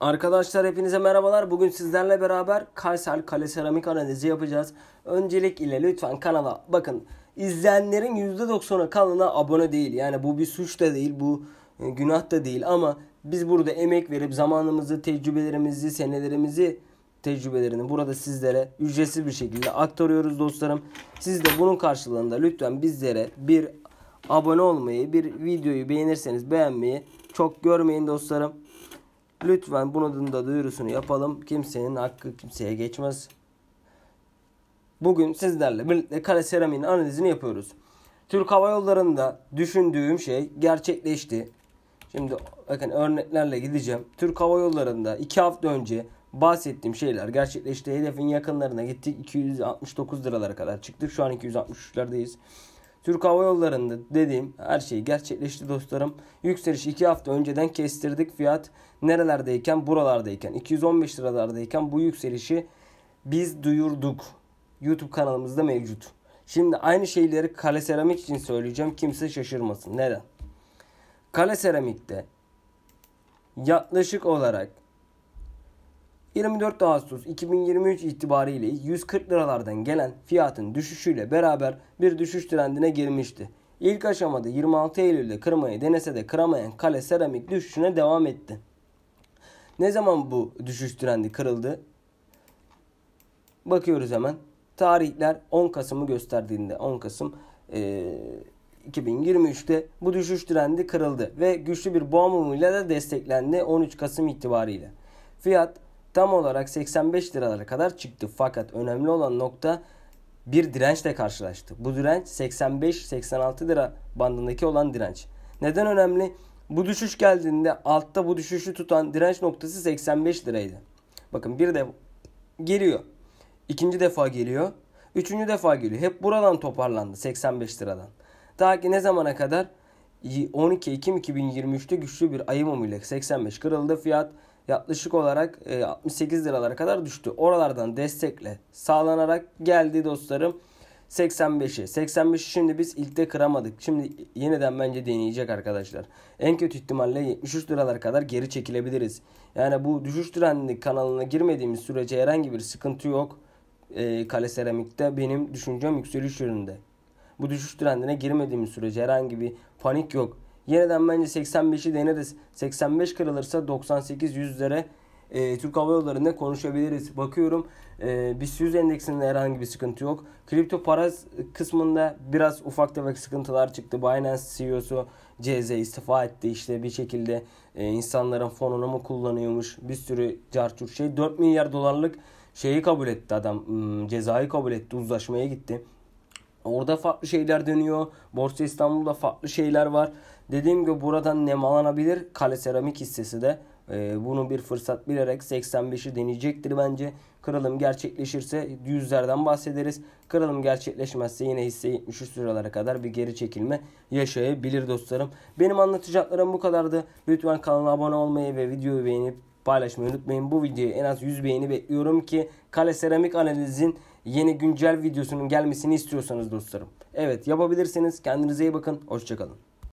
Arkadaşlar hepinize merhabalar. Bugün sizlerle beraber Kayser Kale Seramik analizi yapacağız. Öncelik ile lütfen kanala bakın. İzleyenlerin %90'ı kanala abone değil. Yani bu bir suç da değil, bu e, günah da değil ama biz burada emek verip zamanımızı, tecrübelerimizi, senelerimizi tecrübelerini burada sizlere ücretsiz bir şekilde aktarıyoruz dostlarım. Siz de bunun karşılığında lütfen bizlere bir abone olmayı, bir videoyu beğenirseniz beğenmeyi çok görmeyin dostlarım. Lütfen bunun da duyurusunu yapalım. Kimsenin hakkı kimseye geçmez. Bugün sizlerle birlikte kare seramiğin analizini yapıyoruz. Türk Hava Yolları'nda düşündüğüm şey gerçekleşti. Şimdi bakın örneklerle gideceğim. Türk Hava Yolları'nda 2 hafta önce bahsettiğim şeyler gerçekleşti. Hedefin yakınlarına gittik. 269 liralara kadar çıktık. Şu an 263'lerdeyiz. Türk Hava Yolları'nda dediğim her şey gerçekleşti dostlarım. Yükseliş 2 hafta önceden kestirdik fiyat nerelerdeyken buralardayken 215 liralardayken bu yükselişi biz duyurduk. YouTube kanalımızda mevcut. Şimdi aynı şeyleri kale seramik için söyleyeceğim. Kimse şaşırmasın. Neden? Kale seramikte yaklaşık olarak 24 Ağustos 2023 itibariyle 140 liralardan gelen fiyatın düşüşüyle beraber bir düşüş trendine girmişti. İlk aşamada 26 Eylül'de kırmayı denese de kıramayan kale seramik düşüşüne devam etti. Ne zaman bu düşüş trendi kırıldı? Bakıyoruz hemen. Tarihler 10 Kasım'ı gösterdiğinde 10 Kasım ee, 2023'te bu düşüş trendi kırıldı ve güçlü bir boğa mumuyla da desteklendi 13 Kasım itibariyle. Fiyat tam olarak 85 liralara kadar çıktı. Fakat önemli olan nokta bir dirençle karşılaştı. Bu direnç 85-86 lira bandındaki olan direnç. Neden önemli? Bu düşüş geldiğinde altta bu düşüşü tutan direnç noktası 85 liraydı. Bakın bir de geliyor. İkinci defa geliyor. Üçüncü defa geliyor. Hep buradan toparlandı 85 liradan. Daha ki ne zamana kadar? 12 Ekim 2023'te güçlü bir ayı mumuyla 85 kırıldı fiyat yaklaşık olarak 68 e, liralara kadar düştü. Oralardan destekle sağlanarak geldi dostlarım 85'i. 85'i şimdi biz ilkte kıramadık. Şimdi yeniden bence deneyecek arkadaşlar. En kötü ihtimalle 73 liralara kadar geri çekilebiliriz. Yani bu düşüş trendi kanalına girmediğimiz sürece herhangi bir sıkıntı yok. E, kale seramikte benim düşüncem yükseliş yönünde. Bu düşüş trendine girmediğimiz sürece herhangi bir panik yok. Yeniden bence 85'i deneriz. 85 kırılırsa 98-100'lere e, Türk Hava Yolları'nda konuşabiliriz. Bakıyorum e, BIST 100 endeksinde herhangi bir sıkıntı yok. Kripto para kısmında biraz ufak tefek sıkıntılar çıktı. Binance CEO'su CZ istifa etti. işte bir şekilde e, insanların fonunu mu kullanıyormuş bir sürü carçur şey. 4 milyar dolarlık şeyi kabul etti adam. Hmm, cezayı kabul etti. Uzlaşmaya gitti. Orada farklı şeyler dönüyor. Borsa İstanbul'da farklı şeyler var. Dediğim gibi buradan nemalanabilir. Kale Seramik hissesi de e, bunu bir fırsat bilerek 85'i deneyecektir bence. Kırılım gerçekleşirse yüzlerden bahsederiz. Kırılım gerçekleşmezse yine hisse 73 liralara kadar bir geri çekilme yaşayabilir dostlarım. Benim anlatacaklarım bu kadardı. Lütfen kanala abone olmayı ve videoyu beğenip paylaşmayı unutmayın. Bu videoya en az 100 beğeni bekliyorum ki Kale Seramik Analiz'in yeni güncel videosunun gelmesini istiyorsanız dostlarım. Evet yapabilirsiniz. Kendinize iyi bakın. Hoşçakalın.